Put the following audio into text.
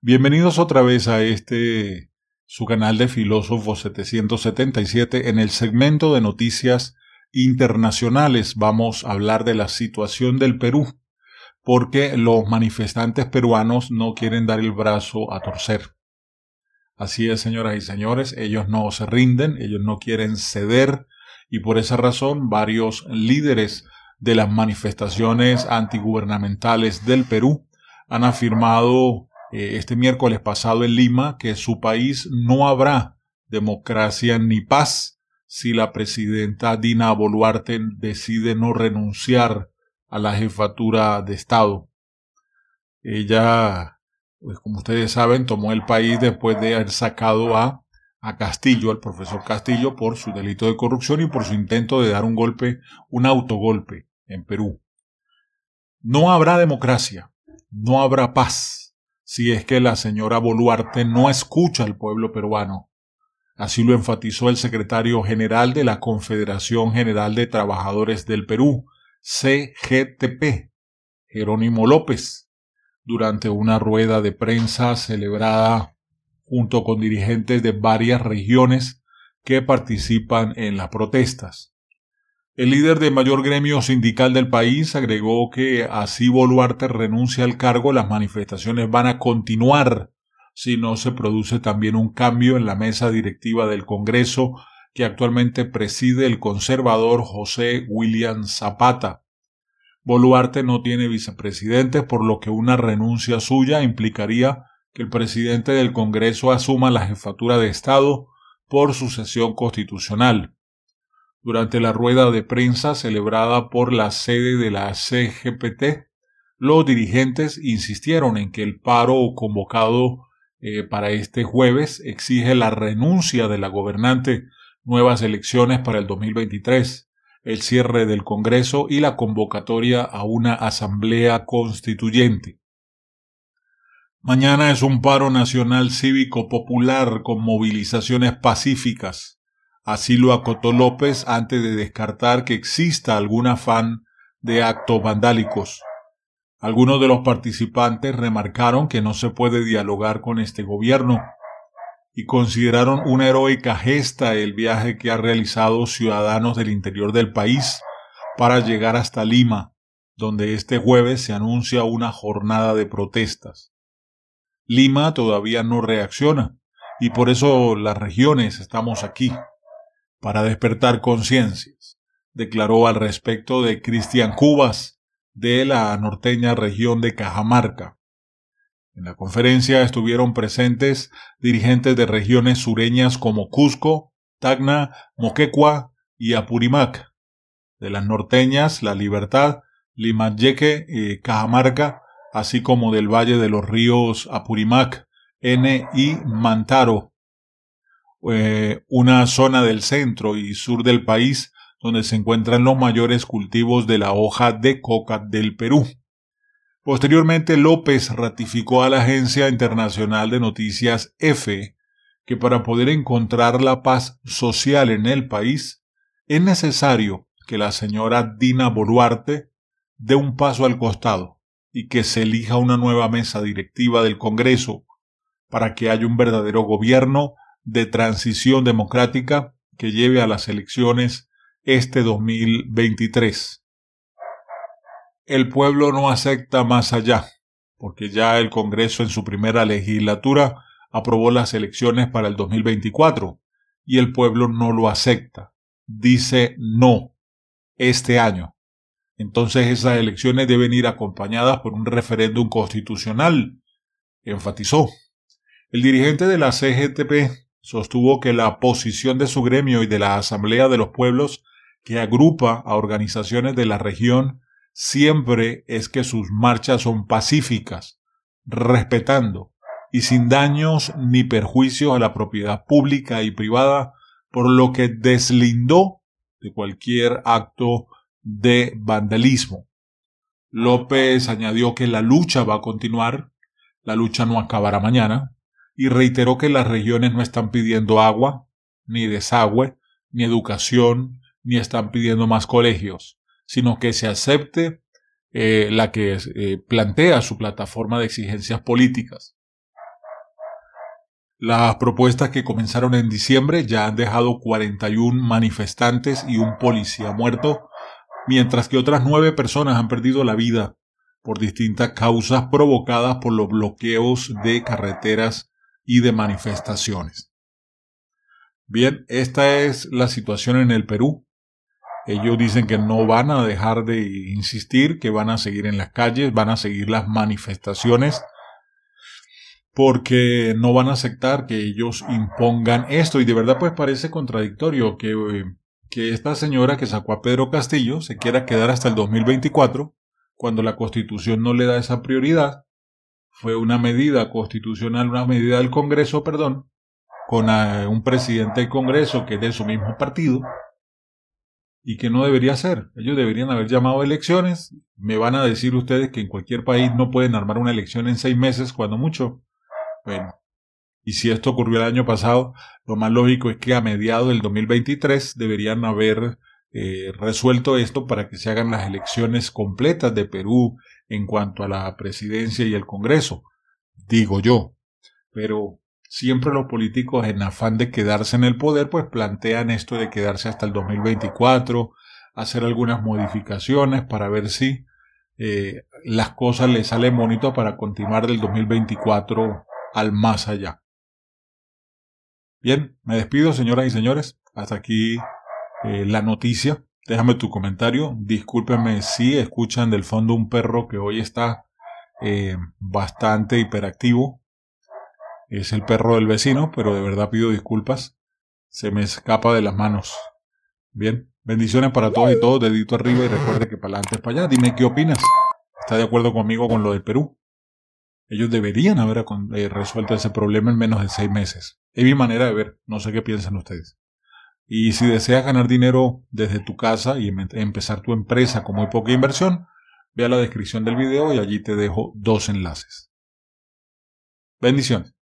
Bienvenidos otra vez a este su canal de Filósofo 777 en el segmento de noticias internacionales. Vamos a hablar de la situación del Perú porque los manifestantes peruanos no quieren dar el brazo a torcer. Así es, señoras y señores, ellos no se rinden, ellos no quieren ceder y por esa razón varios líderes de las manifestaciones antigubernamentales del Perú han afirmado eh, este miércoles pasado en Lima que su país no habrá democracia ni paz si la presidenta Dina Boluarte decide no renunciar a la jefatura de Estado. Ella, pues como ustedes saben, tomó el país después de haber sacado a, a Castillo, al profesor Castillo, por su delito de corrupción y por su intento de dar un golpe, un autogolpe en Perú. No habrá democracia, no habrá paz si es que la señora Boluarte no escucha al pueblo peruano. Así lo enfatizó el secretario general de la Confederación General de Trabajadores del Perú, CGTP, Jerónimo López, durante una rueda de prensa celebrada junto con dirigentes de varias regiones que participan en las protestas. El líder del mayor gremio sindical del país agregó que así Boluarte renuncia al cargo, las manifestaciones van a continuar si no se produce también un cambio en la mesa directiva del Congreso que actualmente preside el conservador José William Zapata. Boluarte no tiene vicepresidente, por lo que una renuncia suya implicaría que el presidente del Congreso asuma la jefatura de Estado por sucesión constitucional. Durante la rueda de prensa celebrada por la sede de la CGPT, los dirigentes insistieron en que el paro convocado eh, para este jueves exige la renuncia de la gobernante, nuevas elecciones para el 2023, el cierre del Congreso y la convocatoria a una asamblea constituyente. Mañana es un paro nacional cívico popular con movilizaciones pacíficas. Así lo acotó López antes de descartar que exista algún afán de actos vandálicos. Algunos de los participantes remarcaron que no se puede dialogar con este gobierno y consideraron una heroica gesta el viaje que han realizado ciudadanos del interior del país para llegar hasta Lima, donde este jueves se anuncia una jornada de protestas. Lima todavía no reacciona y por eso las regiones estamos aquí para despertar conciencias, declaró al respecto de Cristian Cubas de la norteña región de Cajamarca. En la conferencia estuvieron presentes dirigentes de regiones sureñas como Cusco, Tacna, Moquecua y Apurimac. De las norteñas, La Libertad, Limayeque y eh, Cajamarca, así como del Valle de los Ríos Apurimac, N y Mantaro, eh, una zona del centro y sur del país donde se encuentran los mayores cultivos de la hoja de coca del Perú. Posteriormente, López ratificó a la Agencia Internacional de Noticias EFE que para poder encontrar la paz social en el país, es necesario que la señora Dina Boluarte dé un paso al costado y que se elija una nueva mesa directiva del Congreso para que haya un verdadero gobierno de transición democrática que lleve a las elecciones este 2023. El pueblo no acepta más allá, porque ya el Congreso en su primera legislatura aprobó las elecciones para el 2024 y el pueblo no lo acepta. Dice no este año. Entonces esas elecciones deben ir acompañadas por un referéndum constitucional, enfatizó. El dirigente de la CGTP, sostuvo que la posición de su gremio y de la Asamblea de los Pueblos, que agrupa a organizaciones de la región, siempre es que sus marchas son pacíficas, respetando y sin daños ni perjuicios a la propiedad pública y privada, por lo que deslindó de cualquier acto de vandalismo. López añadió que la lucha va a continuar, la lucha no acabará mañana, y reiteró que las regiones no están pidiendo agua, ni desagüe, ni educación, ni están pidiendo más colegios, sino que se acepte eh, la que eh, plantea su plataforma de exigencias políticas. Las propuestas que comenzaron en diciembre ya han dejado 41 manifestantes y un policía muerto, mientras que otras nueve personas han perdido la vida por distintas causas provocadas por los bloqueos de carreteras y de manifestaciones. Bien, esta es la situación en el Perú. Ellos dicen que no van a dejar de insistir, que van a seguir en las calles, van a seguir las manifestaciones, porque no van a aceptar que ellos impongan esto. Y de verdad pues parece contradictorio que, eh, que esta señora que sacó a Pedro Castillo se quiera quedar hasta el 2024, cuando la constitución no le da esa prioridad, fue una medida constitucional, una medida del Congreso, perdón, con eh, un presidente del Congreso que es de su mismo partido y que no debería ser. Ellos deberían haber llamado elecciones. Me van a decir ustedes que en cualquier país no pueden armar una elección en seis meses, cuando mucho. Bueno, y si esto ocurrió el año pasado, lo más lógico es que a mediados del 2023 deberían haber eh, resuelto esto para que se hagan las elecciones completas de Perú en cuanto a la presidencia y el Congreso, digo yo. Pero siempre los políticos en afán de quedarse en el poder, pues plantean esto de quedarse hasta el 2024, hacer algunas modificaciones para ver si eh, las cosas les salen bonitas para continuar del 2024 al más allá. Bien, me despido, señoras y señores. Hasta aquí eh, la noticia. Déjame tu comentario. discúlpenme si escuchan del fondo un perro que hoy está eh, bastante hiperactivo. Es el perro del vecino, pero de verdad pido disculpas. Se me escapa de las manos. Bien, bendiciones para todos y todos. Dedito arriba y recuerde que para adelante es para allá. Dime qué opinas. ¿está de acuerdo conmigo con lo del Perú? Ellos deberían haber eh, resuelto ese problema en menos de seis meses. Es mi manera de ver. No sé qué piensan ustedes. Y si deseas ganar dinero desde tu casa y em-, empezar tu empresa con muy poca inversión, ve a la descripción del video y allí te dejo dos enlaces. Bendiciones.